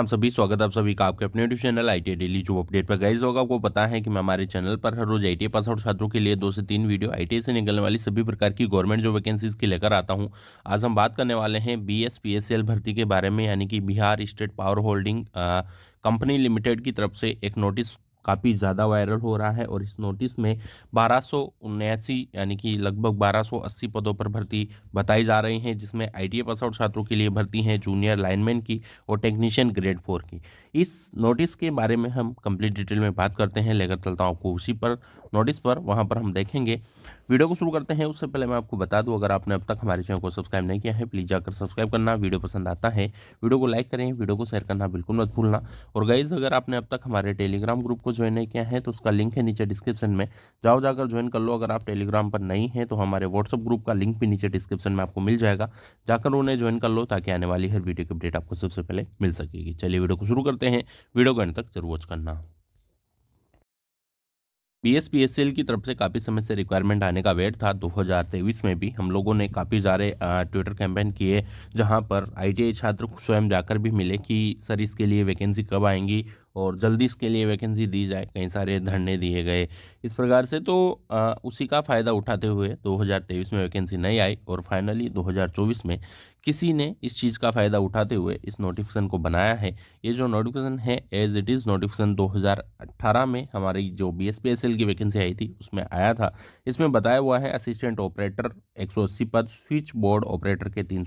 हम सभी स्वागत आप सभी का आपके अपने यूट्यूब चैनल आई डेली जो अपडेट पर गाइज होगा आपको पता है कि मैं हमारे चैनल पर हर रोज आई टी पास आउट छात्रों के लिए दो से तीन वीडियो आई से निकलने वाली सभी प्रकार की गवर्नमेंट जो वैकेंसीज की लेकर आता हूं आज हम बात करने वाले हैं B S P S L भर्ती के बारे में यानी कि Bihar state power holding company limited की तरफ से एक नोटिस काफ़ी ज़्यादा वायरल हो रहा है और इस नोटिस में बारह यानी कि लगभग 1280 पदों पर भर्ती बताई जा रही हैं जिसमें आई टी पास आउट छात्रों के लिए भर्ती हैं जूनियर लाइनमैन की और टेक्नीशियन ग्रेड फोर की इस नोटिस के बारे में हम कंप्लीट डिटेल में बात करते हैं लेकर चलता हूँ आपको उसी पर नोटिस पर वहाँ पर हम देखेंगे वीडियो को शुरू करते हैं उससे पहले मैं आपको बता दूं अगर आपने अब तक हमारे चैनल को सब्सक्राइब नहीं किया है प्लीज़ जाकर सब्सक्राइब करना वीडियो पसंद आता है वीडियो को लाइक करें वीडियो को शेयर करना बिल्कुल मत भूलना और गाइज अगर आपने अब तक हमारे टेलीग्राम ग्रुप को ज्वाइन नहीं किया है तो उसका लिंक है नीचे डिस्क्रिप्शन में जाओ जाकर ज्वाइन कर लो अगर आप टेलीग्राम पर नहीं है तो हमारे व्हाट्सअप ग्रुप का लिंक भी नीचे डिस्क्रिप्शन में आपको मिल जाएगा जाकर उन्हें ज्वाइन कर लो ताकि आने वाली हर वीडियो की अपडेट आपको सबसे पहले मिल सकेगी चलिए वीडियो को शुरू करते हैं वीडियो को एंड तक जरूर वॉच करना बी की तरफ से काफ़ी समय से रिक्वायरमेंट आने का वेट था 2023 में भी हम लोगों ने काफ़ी सारे ट्विटर कैंपेन किए जहां पर आईटीआई छात्र स्वयं जाकर भी मिले कि सर इसके लिए वैकेंसी कब आएंगी और जल्दी इसके लिए वैकेंसी दी जाए कई सारे धरने दिए गए इस प्रकार से तो आ, उसी का फ़ायदा उठाते हुए 2023 में वैकेंसी नहीं आई और फाइनली 2024 में किसी ने इस चीज़ का फ़ायदा उठाते हुए इस नोटिफिकेशन को बनाया है ये जो नोटिफिकेशन है एज इट इज़ नोटिफिकेशन 2018 में हमारी जो बी एस की वैकेंसी आई थी उसमें आया था इसमें बताया हुआ है असिस्टेंट ऑपरेटर एक पद स्विच बोर्ड ऑपरेटर के तीन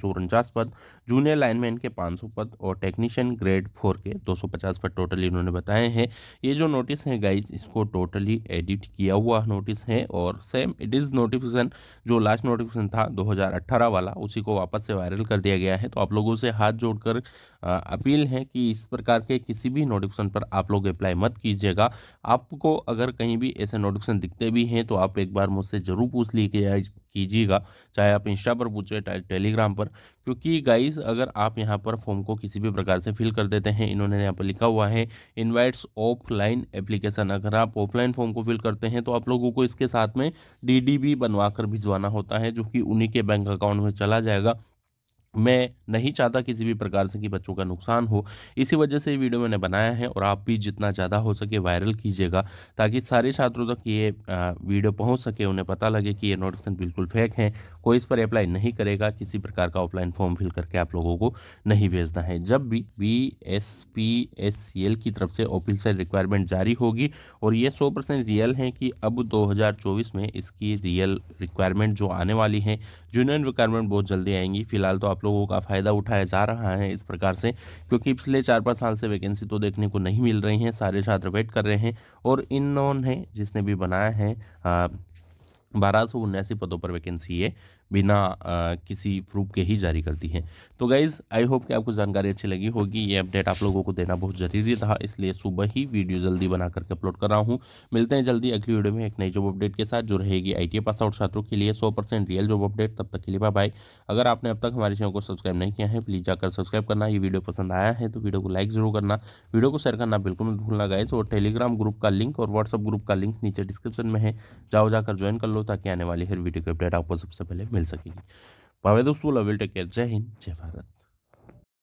पद जूनियर लाइनमैन के पाँच पद और टेक्नीशियन ग्रेड फोर के दो पद टोटली उन्होंने बताए हैं ये जो नोटिस है गाइज इसको टोटली एडिट किया हुआ नोटिस है और सेम इट इज़ नोटिफिकेशन जो लास्ट नोटिफिकेशन था 2018 वाला उसी को वापस से वायरल कर दिया गया है तो आप लोगों से हाथ जोड़कर अपील है कि इस प्रकार के किसी भी नोटिफिकेशन पर आप लोग अप्लाई मत कीजिएगा आपको अगर कहीं भी ऐसे नोटिफिकेशन दिखते भी हैं तो आप एक बार मुझसे ज़रूर पूछ लीजिए कीजिएगा चाहे आप इंस्टा पर पूछे टेलीग्राम पर क्योंकि गाइस अगर आप यहाँ पर फॉर्म को किसी भी प्रकार से फिल कर देते हैं इन्होंने यहाँ पर लिखा हुआ है इनवाइट्स ऑफलाइन एप्लीकेशन अगर आप ऑफलाइन फॉर्म को फिल करते हैं तो आप लोगों को इसके साथ में डी बनवा कर भिजवाना होता है जो कि उन्हीं के बैंक अकाउंट में चला जाएगा मैं नहीं चाहता किसी भी प्रकार से कि बच्चों का नुकसान हो इसी वजह से ये वीडियो मैंने बनाया है और आप भी जितना ज़्यादा हो सके वायरल कीजिएगा ताकि सारे छात्रों तक ये वीडियो पहुंच सके उन्हें पता लगे कि ये नोटिफिकेशन बिल्कुल फेक हैं कोई इस पर अप्लाई नहीं करेगा किसी प्रकार का ऑफलाइन फॉर्म फिल करके आप लोगों को नहीं भेजना है जब भी B S P S C L की तरफ से ऑफिशियल रिक्वायरमेंट जारी होगी और ये सौ परसेंट रियल हैं कि अब दो हज़ार चौबीस में इसकी रियल रिक्वायरमेंट जो आने वाली हैं जूनियर रिक्वायरमेंट बहुत जल्दी आएंगी फिलहाल तो आप लोग लोगों का फ़ायदा उठाया जा रहा है इस प्रकार से क्योंकि पिछले चार पाँच साल से वैकेंसी तो देखने को नहीं मिल रही हैं सारे छात्र वेट कर रहे हैं और इन है जिसने भी बनाया है बारह सौ उन्यासी पदों पर वैकेंसी ये बिना किसी प्रूफ के ही जारी करती है तो गाइज़ आई होप कि आपको जानकारी अच्छी लगी होगी ये अपडेट आप लोगों को देना बहुत ज़रूरी था इसलिए सुबह ही वीडियो जल्दी बना करके अपलोड कर रहा हूँ मिलते हैं जल्दी अगली वीडियो में एक नई जॉब अपडेट के साथ जो रहेगी आई टी पास आउट छात्रों के लिए सौ परसेंट रियल जॉब अपडेट तब तक के लिए बाय अगर आपने अब तक हमारे चैनल को सब्सक्राइब नहीं किया है प्लीज़ जाकर सब्सक्राइब करना ये वीडियो पसंद आया है तो वीडियो को लाइक ज़रूर करना वीडियो को शेयर करना बिल्कुल मत भूलना गाइज और टेलीग्राम ग्रुप का लिंक और व्हाट्सअप ग्रुप का लिंक नीचे डिस्क्रिप्शन में है जाओ जाकर ज्वाइन कर लो ताकि आने वाली हर वीडियो की अपडेट आपको सबसे पहले मिल सकेगी पावे दोस्तों लव विल टेक केयर जय हिंद जय भारत